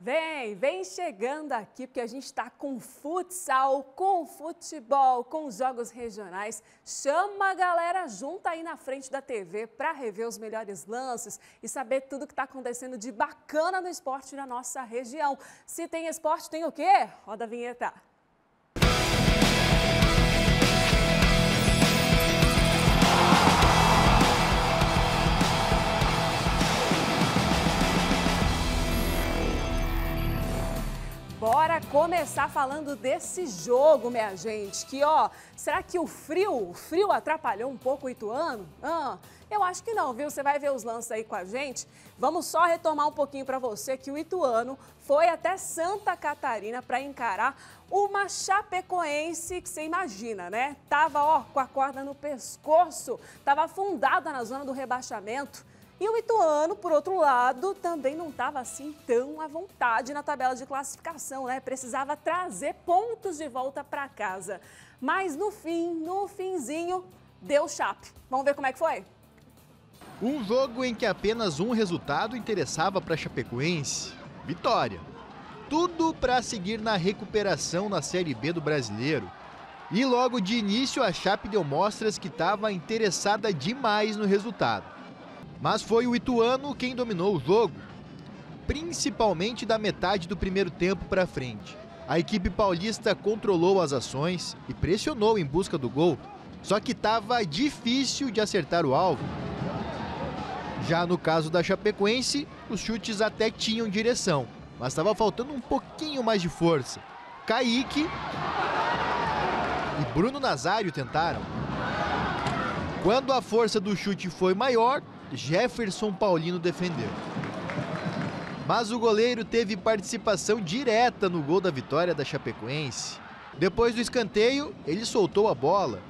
Vem, vem chegando aqui porque a gente está com futsal, com futebol, com jogos regionais. Chama a galera junta aí na frente da TV para rever os melhores lances e saber tudo o que está acontecendo de bacana no esporte na nossa região. Se tem esporte, tem o quê? Roda a vinheta. começar falando desse jogo, minha gente, que ó, será que o frio, o frio atrapalhou um pouco o Ituano? Ah, eu acho que não, viu? Você vai ver os lances aí com a gente. Vamos só retomar um pouquinho para você que o Ituano foi até Santa Catarina para encarar uma Chapecoense que você imagina, né? Tava ó, com a corda no pescoço, tava afundada na zona do rebaixamento. E o Ituano, por outro lado, também não estava assim tão à vontade na tabela de classificação, né? Precisava trazer pontos de volta para casa. Mas no fim, no finzinho, deu chape. Vamos ver como é que foi? Um jogo em que apenas um resultado interessava para Chapecoense, vitória. Tudo para seguir na recuperação na Série B do Brasileiro. E logo de início a Chape deu mostras que estava interessada demais no resultado mas foi o Ituano quem dominou o jogo, principalmente da metade do primeiro tempo para frente. A equipe paulista controlou as ações e pressionou em busca do gol, só que estava difícil de acertar o alvo. Já no caso da Chapecoense, os chutes até tinham direção, mas estava faltando um pouquinho mais de força. Kaique e Bruno Nazário tentaram. Quando a força do chute foi maior, Jefferson Paulino defendeu. Mas o goleiro teve participação direta no gol da vitória da Chapecoense. Depois do escanteio, ele soltou a bola.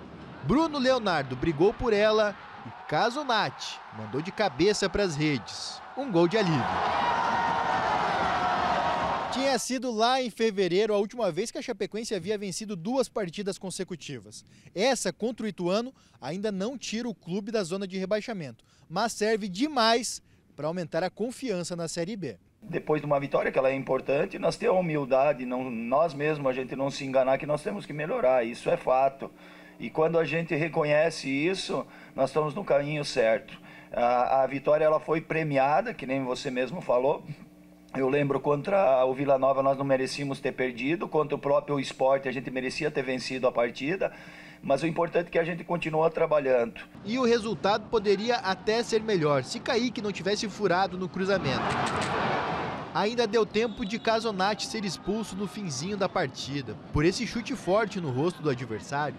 Bruno Leonardo brigou por ela e Casonati mandou de cabeça para as redes. Um gol de alívio. Tinha sido lá em fevereiro a última vez que a Chapecoense havia vencido duas partidas consecutivas. Essa contra o Ituano ainda não tira o clube da zona de rebaixamento, mas serve demais para aumentar a confiança na Série B. Depois de uma vitória, que ela é importante, nós ter a humildade, não, nós mesmos, a gente não se enganar que nós temos que melhorar, isso é fato. E quando a gente reconhece isso, nós estamos no caminho certo. A, a vitória ela foi premiada, que nem você mesmo falou, eu lembro contra o Vila Nova nós não merecíamos ter perdido, contra o próprio esporte a gente merecia ter vencido a partida mas o importante é que a gente continua trabalhando. E o resultado poderia até ser melhor se Kaique não tivesse furado no cruzamento. Ainda deu tempo de Casonati ser expulso no finzinho da partida, por esse chute forte no rosto do adversário.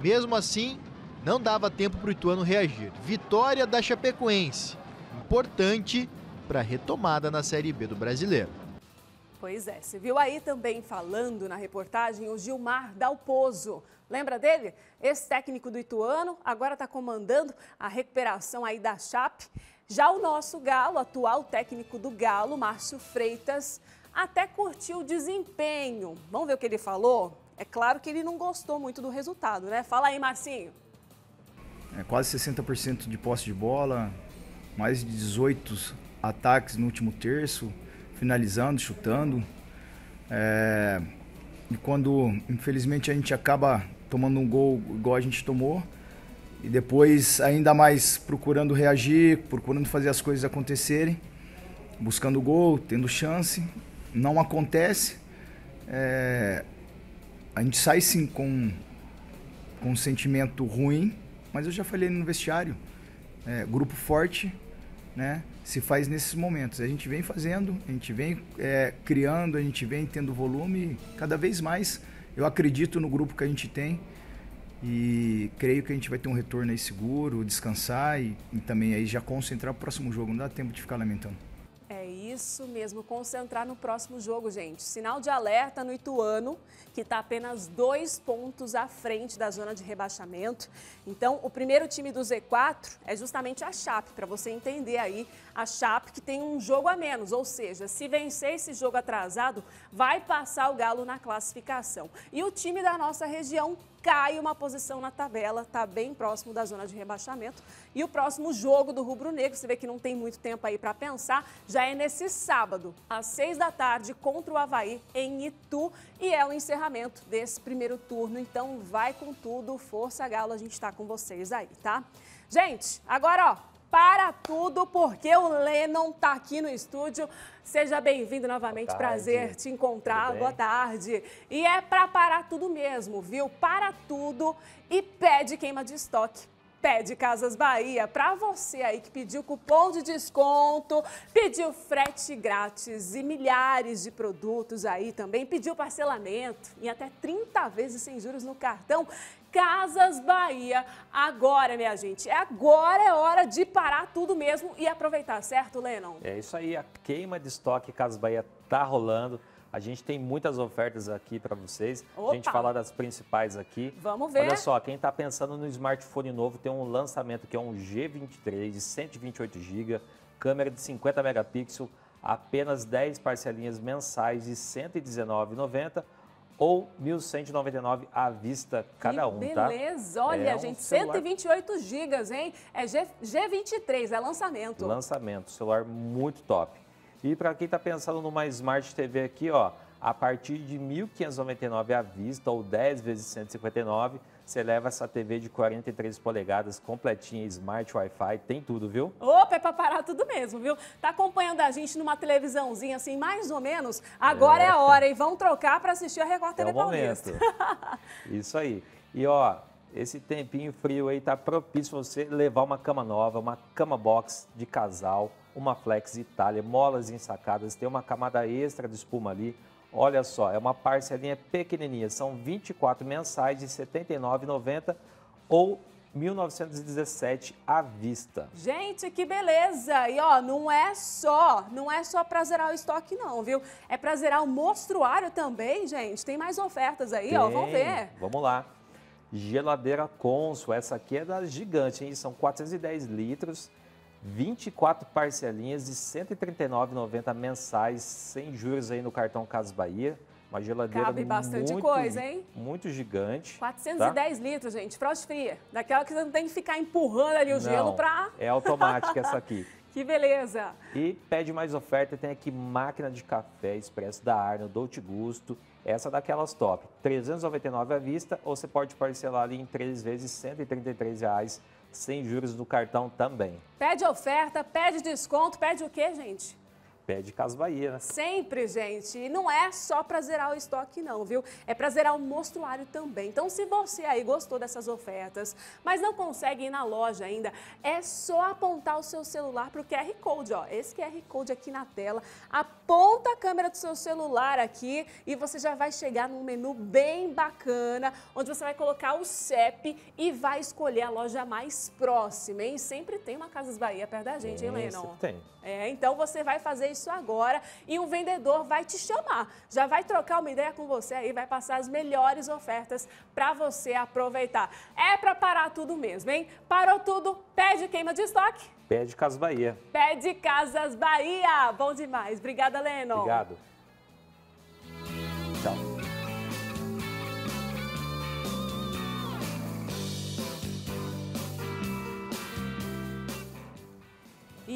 Mesmo assim, não dava tempo para o Ituano reagir. Vitória da Chapecoense, importante para a retomada na Série B do Brasileiro. Pois é, se viu aí também falando na reportagem o Gilmar Dalpozo. Lembra dele? Esse técnico do Ituano agora está comandando a recuperação aí da Chape. Já o nosso Galo, atual técnico do Galo, Márcio Freitas, até curtiu o desempenho. Vamos ver o que ele falou? É claro que ele não gostou muito do resultado, né? Fala aí, Marcinho. É quase 60% de posse de bola, mais de 18 ataques no último terço finalizando, chutando. É, e quando, infelizmente, a gente acaba tomando um gol igual a gente tomou, e depois ainda mais procurando reagir, procurando fazer as coisas acontecerem, buscando gol, tendo chance, não acontece. É, a gente sai sim com, com um sentimento ruim, mas eu já falei no vestiário, é, grupo forte, né? se faz nesses momentos. A gente vem fazendo, a gente vem é, criando, a gente vem tendo volume cada vez mais. Eu acredito no grupo que a gente tem e creio que a gente vai ter um retorno aí seguro, descansar e, e também aí já concentrar o próximo jogo. Não dá tempo de ficar lamentando. É isso mesmo, concentrar no próximo jogo, gente. Sinal de alerta no Ituano, que está apenas dois pontos à frente da zona de rebaixamento. Então, o primeiro time do Z4 é justamente a Chape, para você entender aí. A Chape que tem um jogo a menos, ou seja, se vencer esse jogo atrasado, vai passar o Galo na classificação. E o time da nossa região cai uma posição na tabela, está bem próximo da zona de rebaixamento. E o próximo jogo do Rubro Negro, você vê que não tem muito tempo aí para pensar, já é nesse sábado, às seis da tarde, contra o Havaí em Itu. E é o encerramento desse primeiro turno. Então vai com tudo, força Galo, a gente está com vocês aí, tá? Gente, agora ó, para tudo, porque o Lennon está aqui no estúdio. Seja bem-vindo novamente, prazer te encontrar. Boa tarde. E é para parar tudo mesmo, viu? Para tudo e pede queima de estoque. Pede Casas Bahia para você aí que pediu cupom de desconto, pediu frete grátis e milhares de produtos aí também, pediu parcelamento em até 30 vezes sem juros no cartão. Casas Bahia. Agora, minha gente, agora é hora de parar tudo mesmo e aproveitar, certo, Lennon? É isso aí, a queima de estoque Casas Bahia tá rolando. A gente tem muitas ofertas aqui para vocês. Opa. A gente falar das principais aqui. Vamos ver. Olha só, quem está pensando no smartphone novo tem um lançamento que é um G23 de 128 GB, câmera de 50 megapixels, apenas 10 parcelinhas mensais de R$ 119,90 ou 1.199 à vista cada um, beleza. tá? Beleza, olha, é gente, um celular... 128 gigas, hein? É G, G23, é lançamento. Lançamento, celular muito top. E para quem está pensando numa Smart TV aqui, ó, a partir de 1.599 à vista ou 10 vezes 159, você leva essa TV de 43 polegadas, completinha, smart Wi-Fi, tem tudo, viu? Opa, é pra parar tudo mesmo, viu? Tá acompanhando a gente numa televisãozinha assim, mais ou menos? Agora é, é a hora, e vão trocar para assistir a Record TV é Paulista. Isso aí. E ó, esse tempinho frio aí tá propício você levar uma cama nova, uma cama box de casal, uma Flex Itália, molas ensacadas, tem uma camada extra de espuma ali, Olha só, é uma parcelinha pequenininha, são 24 mensais de R$ 79,90 ou 1917 à vista. Gente, que beleza! E ó, não é só, não é só pra zerar o estoque não, viu? É pra zerar o mostruário também, gente. Tem mais ofertas aí, Tem. ó, vamos ver. Vamos lá. Geladeira Consul, essa aqui é da gigante, hein? São 410 litros, R$ 24 parcelinhas de 139,90 mensais, sem juros aí no cartão Casas Bahia. Uma geladeira Cabe bastante muito, coisa, hein? Muito gigante. 410 tá? litros, gente. Frost fria. Daquela que você não tem que ficar empurrando ali o não, gelo para... é automática essa aqui. Que beleza! E pede mais oferta, tem aqui máquina de café expresso da Arno, Dolce Gusto, essa daquelas top. 399 à vista ou você pode parcelar ali em três vezes R$ 133,00 sem juros do cartão também. Pede oferta, pede desconto, pede o quê, gente? pede Casa Bahia, né? Sempre, gente. E não é só para zerar o estoque, não, viu? É para zerar o mostruário também. Então, se você aí gostou dessas ofertas, mas não consegue ir na loja ainda, é só apontar o seu celular para o QR Code, ó. Esse QR Code aqui na tela. Aponta a câmera do seu celular aqui e você já vai chegar num menu bem bacana, onde você vai colocar o CEP e vai escolher a loja mais próxima, hein? Sempre tem uma Casas Bahia perto da gente, é, hein, Lennon? Tem. É, então você vai fazer isso agora e um vendedor vai te chamar. Já vai trocar uma ideia com você aí, vai passar as melhores ofertas para você aproveitar. É para parar tudo mesmo, hein? Parou tudo, pede queima de estoque. Pede Casas Bahia. Pede Casas Bahia. Bom demais. Obrigada, Leno. Obrigado.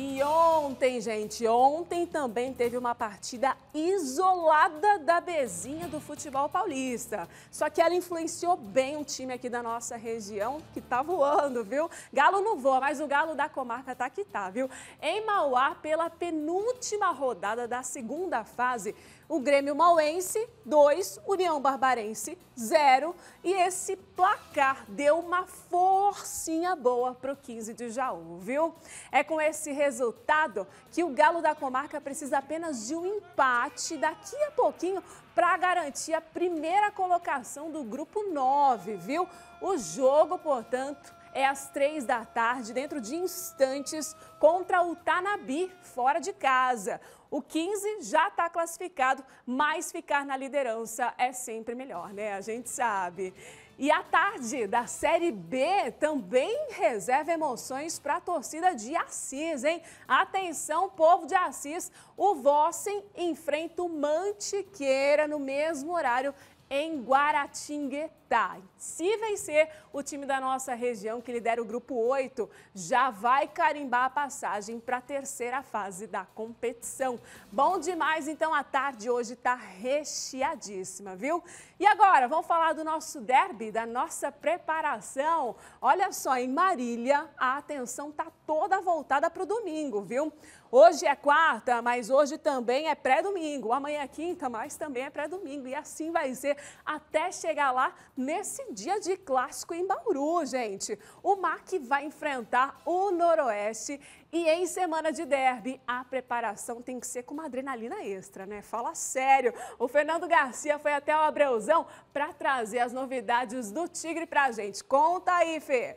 E ontem, gente, ontem também teve uma partida isolada da Bezinha do futebol paulista. Só que ela influenciou bem o time aqui da nossa região, que tá voando, viu? Galo não voa, mas o galo da comarca tá que tá, viu? Em Mauá, pela penúltima rodada da segunda fase, o Grêmio Mauense 2, União Barbarense 0. E esse placar deu uma forcinha boa pro 15 de Jaú, viu? É com esse resultado resultado que o Galo da Comarca precisa apenas de um empate daqui a pouquinho para garantir a primeira colocação do grupo 9, viu? O jogo, portanto, é às três da tarde, dentro de instantes, contra o Tanabi, fora de casa. O 15 já está classificado, mas ficar na liderança é sempre melhor, né? A gente sabe. E a tarde da Série B também reserva emoções para a torcida de Assis, hein? Atenção, povo de Assis, o Vossen enfrenta o Mantiqueira no mesmo horário em Guaratinguetá. Tá, se vencer, o time da nossa região, que lidera o grupo 8, já vai carimbar a passagem para a terceira fase da competição. Bom demais, então a tarde hoje está recheadíssima, viu? E agora, vamos falar do nosso derby, da nossa preparação. Olha só, em Marília, a atenção está toda voltada para o domingo, viu? Hoje é quarta, mas hoje também é pré-domingo. Amanhã é quinta, mas também é pré-domingo. E assim vai ser até chegar lá nesse dia de clássico em Bauru, gente. O MAC vai enfrentar o Noroeste e em semana de derby, a preparação tem que ser com uma adrenalina extra, né? Fala sério. O Fernando Garcia foi até o Abreuzão para trazer as novidades do Tigre para a gente. Conta aí, Fê.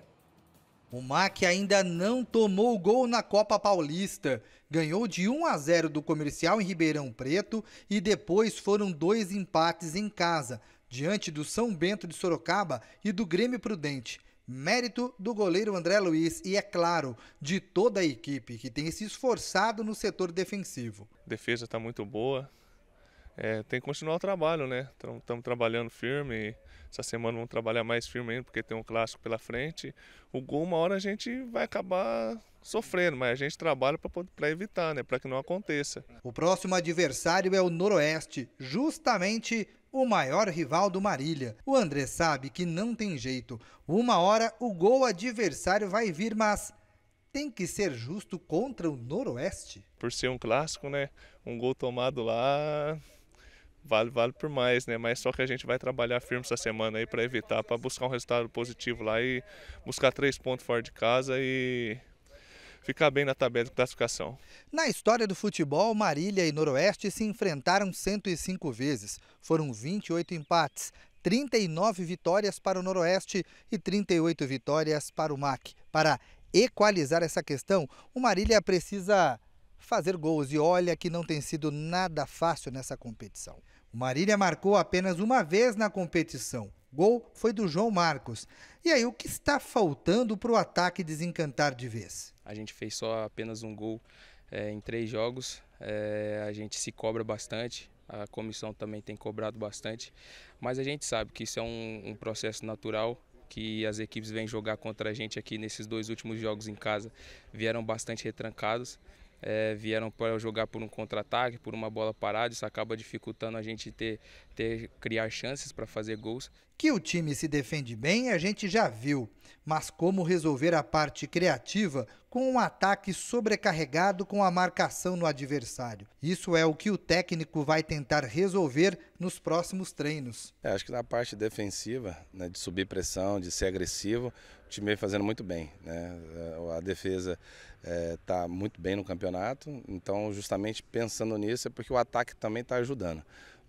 O MAC ainda não tomou gol na Copa Paulista. Ganhou de 1 a 0 do Comercial em Ribeirão Preto e depois foram dois empates em casa, diante do São Bento de Sorocaba e do Grêmio Prudente. Mérito do goleiro André Luiz e, é claro, de toda a equipe que tem se esforçado no setor defensivo. A defesa está muito boa. É, tem que continuar o trabalho, né? Estamos trabalhando firme. Essa semana vamos trabalhar mais firme ainda, porque tem um clássico pela frente. O gol, uma hora a gente vai acabar sofrendo, mas a gente trabalha para evitar, né? Para que não aconteça. O próximo adversário é o Noroeste, justamente o maior rival do Marília. O André sabe que não tem jeito. Uma hora o gol adversário vai vir, mas tem que ser justo contra o Noroeste. Por ser um clássico, né? Um gol tomado lá vale vale por mais, né? Mas só que a gente vai trabalhar firme essa semana aí para evitar, para buscar um resultado positivo lá e buscar três pontos fora de casa e ficar bem na tabela de classificação. Na história do futebol, Marília e Noroeste se enfrentaram 105 vezes. Foram 28 empates, 39 vitórias para o Noroeste e 38 vitórias para o MAC. Para equalizar essa questão, o Marília precisa fazer gols e olha que não tem sido nada fácil nessa competição. O Marília marcou apenas uma vez na competição, Gol foi do João Marcos. E aí, o que está faltando para o ataque desencantar de vez? A gente fez só apenas um gol é, em três jogos. É, a gente se cobra bastante, a comissão também tem cobrado bastante, mas a gente sabe que isso é um, um processo natural que as equipes vêm jogar contra a gente aqui nesses dois últimos jogos em casa vieram bastante retrancados. É, vieram para jogar por um contra-ataque, por uma bola parada, isso acaba dificultando a gente ter, ter criar chances para fazer gols. Que o time se defende bem, a gente já viu, mas como resolver a parte criativa com um ataque sobrecarregado com a marcação no adversário? Isso é o que o técnico vai tentar resolver nos próximos treinos. É, acho que na parte defensiva, né, de subir pressão, de ser agressivo, o time vem fazendo muito bem. Né? É, a defesa está é, tá muito bem no campeonato, então justamente pensando nisso é porque o ataque também está ajudando.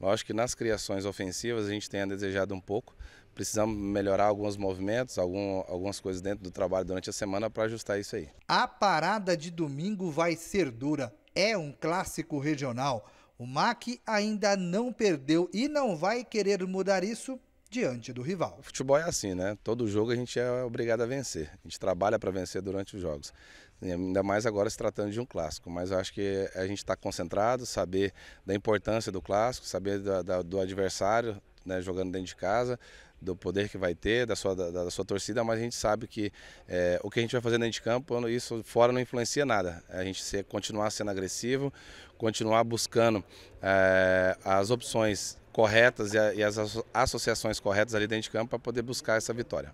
Lógico que nas criações ofensivas a gente tem desejado um pouco. Precisamos melhorar alguns movimentos, algum, algumas coisas dentro do trabalho durante a semana para ajustar isso aí. A parada de domingo vai ser dura. É um clássico regional. O MAC ainda não perdeu e não vai querer mudar isso diante do rival. O futebol é assim, né? Todo jogo a gente é obrigado a vencer. A gente trabalha para vencer durante os jogos. Ainda mais agora se tratando de um clássico. Mas eu acho que a gente está concentrado, saber da importância do clássico, saber da, da, do adversário né, jogando dentro de casa, do poder que vai ter, da sua, da, da sua torcida, mas a gente sabe que é, o que a gente vai fazer dentro de campo, isso fora não influencia nada. A gente se, continuar sendo agressivo, continuar buscando é, as opções corretas e, a, e as associações corretas ali dentro de campo para poder buscar essa vitória.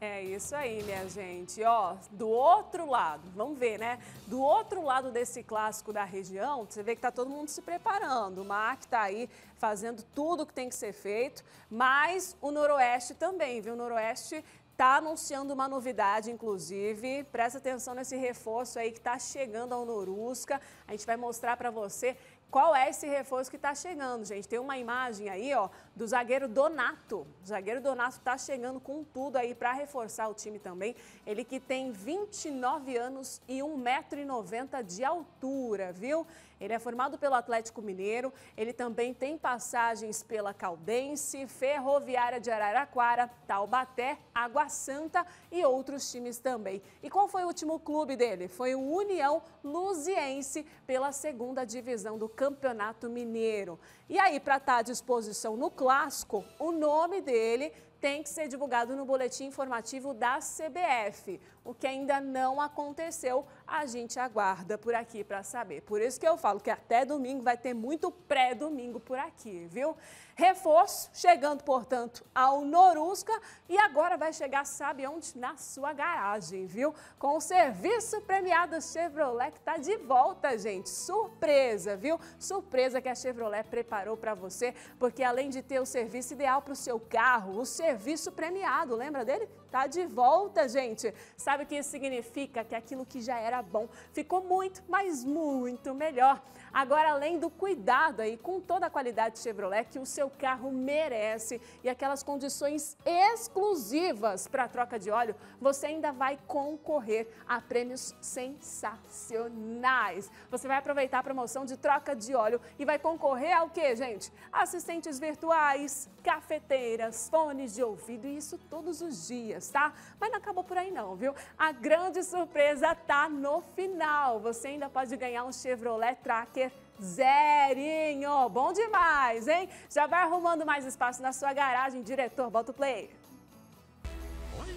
É isso aí, minha gente. Ó, do outro lado, vamos ver, né? Do outro lado desse clássico da região, você vê que tá todo mundo se preparando. O Mark tá aí fazendo tudo o que tem que ser feito, mas o Noroeste também, viu? O Noroeste tá anunciando uma novidade, inclusive. Presta atenção nesse reforço aí que tá chegando ao Norusca. A gente vai mostrar para você qual é esse reforço que está chegando, gente. Tem uma imagem aí, ó, do zagueiro Donato. O zagueiro Donato está chegando com tudo aí para reforçar o time também. Ele que tem 29 anos e 1,90m de altura, viu? Ele é formado pelo Atlético Mineiro, ele também tem passagens pela Caldense, Ferroviária de Araraquara, Taubaté, Água Santa e outros times também. E qual foi o último clube dele? Foi o União Luziense pela segunda divisão do Campeonato Mineiro. E aí, para estar tá à disposição no clássico, o nome dele tem que ser divulgado no boletim informativo da CBF. O que ainda não aconteceu, a gente aguarda por aqui para saber. Por isso que eu falo que até domingo vai ter muito pré-domingo por aqui, viu? Reforço chegando, portanto, ao Norusca e agora vai chegar, sabe onde? Na sua garagem, viu? Com o serviço premiado Chevrolet que tá de volta, gente. Surpresa, viu? Surpresa que a Chevrolet preparou para você, porque além de ter o serviço ideal para o seu carro, o serviço premiado, lembra dele? Tá de volta, gente. Sabe o que isso significa? Que é aquilo que já era bom ficou muito, mas muito melhor. Agora, além do cuidado aí com toda a qualidade Chevrolet que o seu seu carro merece e aquelas condições exclusivas para troca de óleo, você ainda vai concorrer a prêmios sensacionais. Você vai aproveitar a promoção de troca de óleo e vai concorrer ao que, gente? Assistentes virtuais, cafeteiras, fones de ouvido e isso todos os dias, tá? Mas não acabou por aí não, viu? A grande surpresa tá no final. Você ainda pode ganhar um Chevrolet Tracker zerinho. Bom demais, hein? Já vai arrumando mais espaço na sua garagem, diretor, bota o play.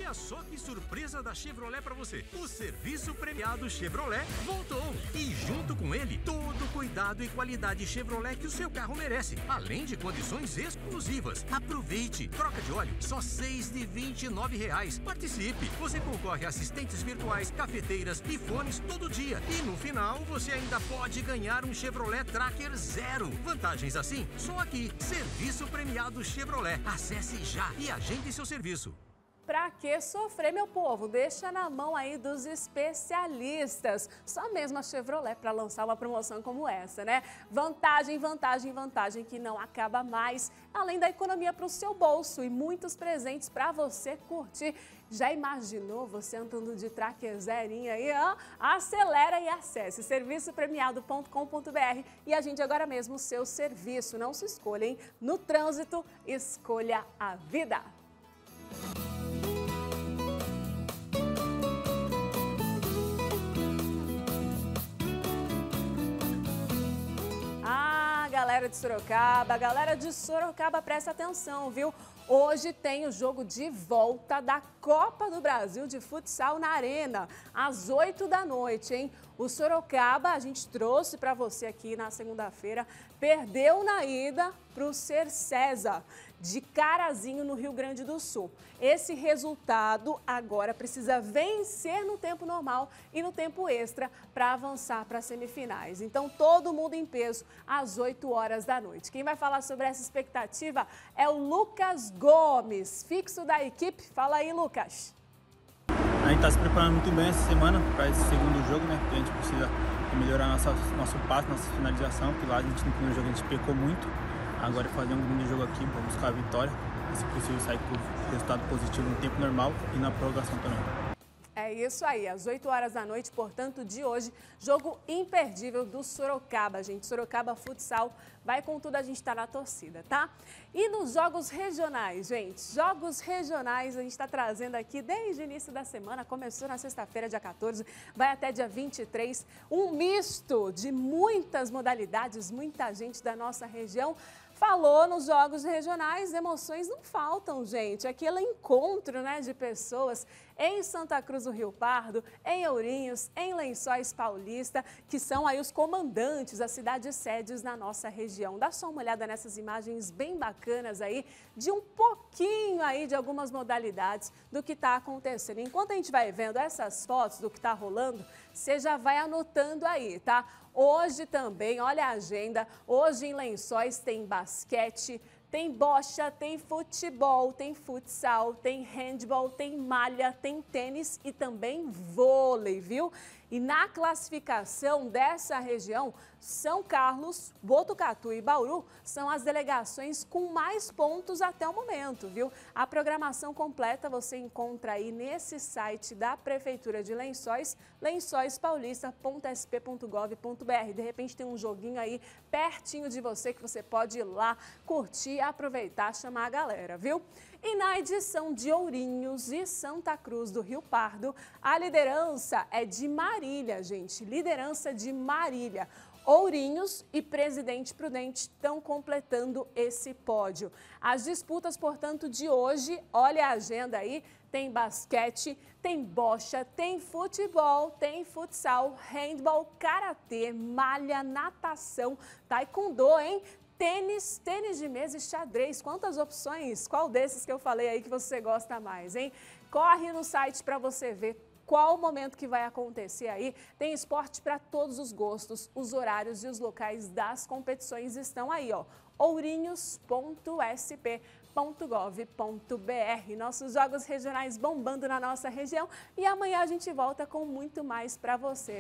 Olha só que surpresa da Chevrolet para você. O serviço premiado Chevrolet voltou e junto com ele todo o cuidado e qualidade Chevrolet que o seu carro merece, além de condições exclusivas. Aproveite. Troca de óleo só seis de 29 reais. Participe. Você concorre a assistentes virtuais, cafeteiras e fones todo dia. E no final você ainda pode ganhar um Chevrolet Tracker zero. Vantagens assim só aqui. Serviço premiado Chevrolet. Acesse já e agende seu serviço. Pra que sofrer, meu povo? Deixa na mão aí dos especialistas. Só mesmo a Chevrolet para lançar uma promoção como essa, né? Vantagem, vantagem, vantagem que não acaba mais. Além da economia para o seu bolso e muitos presentes para você curtir. Já imaginou você andando de traquezerinha aí, ó? Acelera e acesse serviçopremiado.com.br e agende agora mesmo o seu serviço. Não se escolha, hein? No trânsito, escolha a vida. galera de Sorocaba. Galera de Sorocaba, presta atenção, viu? Hoje tem o jogo de volta da Copa do Brasil de futsal na Arena, às 8 da noite, hein? O Sorocaba, a gente trouxe para você aqui na segunda-feira, perdeu na ida para o César de Carazinho, no Rio Grande do Sul. Esse resultado agora precisa vencer no tempo normal e no tempo extra para avançar para as semifinais. Então, todo mundo em peso às 8 horas da noite. Quem vai falar sobre essa expectativa é o Lucas Gomes, fixo da equipe. Fala aí, Lucas. A gente está se preparando muito bem essa semana para esse segundo jogo, né? Porque a gente precisa melhorar nossa, nosso passo, nossa finalização, que lá a gente no primeiro jogo a gente pecou muito agora é fazer um grande jogo aqui para buscar a vitória. Se possível, sair com resultado positivo no tempo normal e na prorrogação também. É isso aí, às 8 horas da noite, portanto, de hoje, jogo imperdível do Sorocaba, gente. Sorocaba Futsal vai com tudo, a gente está na torcida, tá? E nos jogos regionais, gente. Jogos regionais a gente está trazendo aqui desde o início da semana, começou na sexta-feira, dia 14, vai até dia 23. Um misto de muitas modalidades, muita gente da nossa região Falou nos Jogos Regionais, emoções não faltam, gente. Aquele encontro né, de pessoas em Santa Cruz do Rio Pardo, em Ourinhos, em Lençóis Paulista, que são aí os comandantes, as cidades sedes na nossa região. Dá só uma olhada nessas imagens bem bacanas aí, de um pouquinho aí de algumas modalidades do que está acontecendo. Enquanto a gente vai vendo essas fotos do que está rolando, você já vai anotando aí, tá? Hoje também, olha a agenda. Hoje em Lençóis tem basquete, tem bocha, tem futebol, tem futsal, tem handball, tem malha, tem tênis e também vôlei, viu? E na classificação dessa região, São Carlos, Botucatu e Bauru são as delegações com mais pontos até o momento, viu? A programação completa você encontra aí nesse site da Prefeitura de Lençóis, lençóispaulista.sp.gov.br. De repente tem um joguinho aí pertinho de você que você pode ir lá curtir, aproveitar, chamar a galera, viu? E na edição de Ourinhos e Santa Cruz do Rio Pardo, a liderança é de Marília, gente. Liderança de Marília. Ourinhos e Presidente Prudente estão completando esse pódio. As disputas, portanto, de hoje, olha a agenda aí, tem basquete, tem bocha, tem futebol, tem futsal, handball, karatê, malha, natação, taekwondo, hein? tênis, tênis de mesa e xadrez. Quantas opções? Qual desses que eu falei aí que você gosta mais, hein? Corre no site para você ver qual o momento que vai acontecer aí. Tem esporte para todos os gostos, os horários e os locais das competições estão aí, ó. ourinhos.sp.gov.br. Nossos jogos regionais bombando na nossa região e amanhã a gente volta com muito mais para você.